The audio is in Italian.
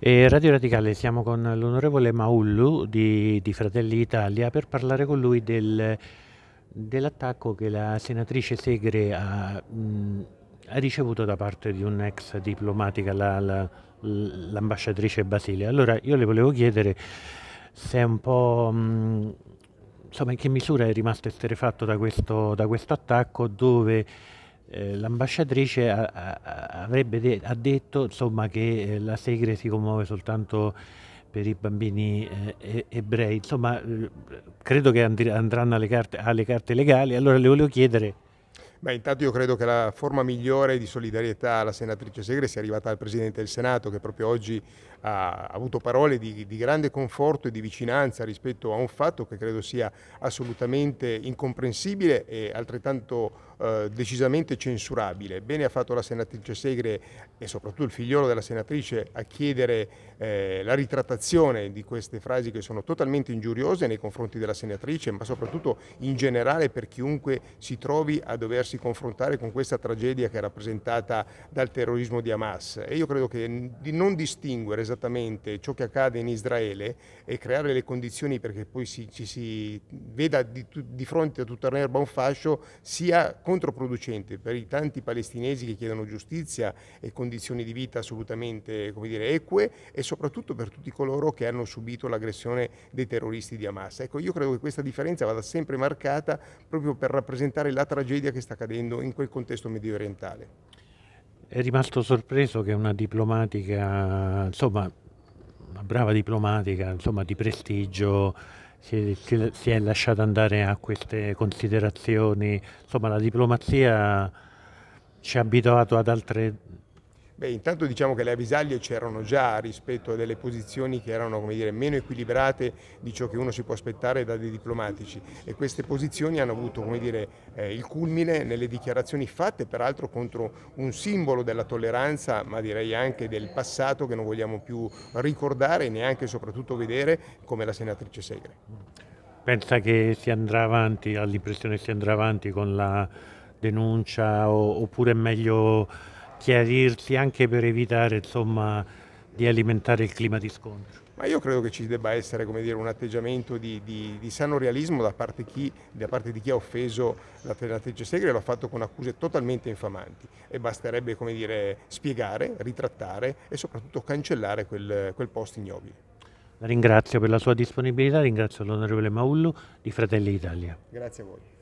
E Radio Radicale, siamo con l'onorevole Maullu di, di, Fratelli Italia per parlare con lui del, dell'attacco che la senatrice Segre ha, mh, ha, ricevuto da parte di un'ex diplomatica, l'ambasciatrice la, la, Basile. Allora io le volevo chiedere se è un po'... Mh, insomma, in che misura è rimasto esterefatto da questo, da questo attacco dove eh, l'ambasciatrice avrebbe de ha detto insomma, che eh, la Segre si commuove soltanto per i bambini eh, ebrei. Insomma, eh, credo che and andranno alle carte, alle carte legali. Allora le volevo chiedere Beh, intanto io credo che la forma migliore di solidarietà alla senatrice Segre sia arrivata al Presidente del Senato che proprio oggi ha avuto parole di, di, grande conforto e di vicinanza rispetto a un fatto che credo sia assolutamente incomprensibile e altrettanto eh, decisamente censurabile. Bene ha fatto la senatrice Segre e soprattutto il figliolo della senatrice a chiedere eh, la ritrattazione di queste frasi che sono totalmente ingiuriose nei confronti della senatrice ma soprattutto in generale per chiunque si trovi a doversi doversi confrontare con questa tragedia che è rappresentata dal terrorismo di Hamas. E io credo che di non distinguere esattamente ciò che accade in Israele e creare le condizioni perché poi si, ci si veda di, di fronte a tutta l'erba un fascio sia controproducente per i tanti palestinesi che chiedono giustizia e condizioni di vita assolutamente dire, eque e soprattutto per tutti coloro che hanno subito l'aggressione dei terroristi di Hamas. Ecco, io credo che questa differenza vada sempre marcata proprio per rappresentare la tragedia che sta accadendo in quel contesto medio orientale. È rimasto sorpreso che una diplomatica, insomma, una brava diplomatica, insomma, di prestigio, si, si, si è lasciata andare a queste considerazioni. Insomma, la diplomazia ci ha abituato ad altre Beh, intanto diciamo che le avvisaglie c'erano già rispetto a delle posizioni che erano dire, meno equilibrate di ciò che uno si può aspettare da dei diplomatici e queste posizioni hanno avuto dire, eh, il culmine nelle dichiarazioni fatte peraltro contro un simbolo della tolleranza ma direi anche del passato che non vogliamo più ricordare e neanche e soprattutto vedere come la senatrice Segre. Pensa che si andrà avanti, ha l'impressione che si andrà avanti con la denuncia oppure è meglio chiarirsi anche per evitare insomma, di alimentare il clima di scontro? Ma io credo che ci debba essere dire, un atteggiamento di, di, di, sano realismo da parte, chi, da parte di chi ha offeso la senatrice Segre e l'ha fatto con accuse totalmente infamanti e basterebbe dire, spiegare, ritrattare e soprattutto cancellare quel, quel post ignobile. La ringrazio per la sua disponibilità, ringrazio l'onorevole Maullo di Fratelli Italia. Grazie a voi.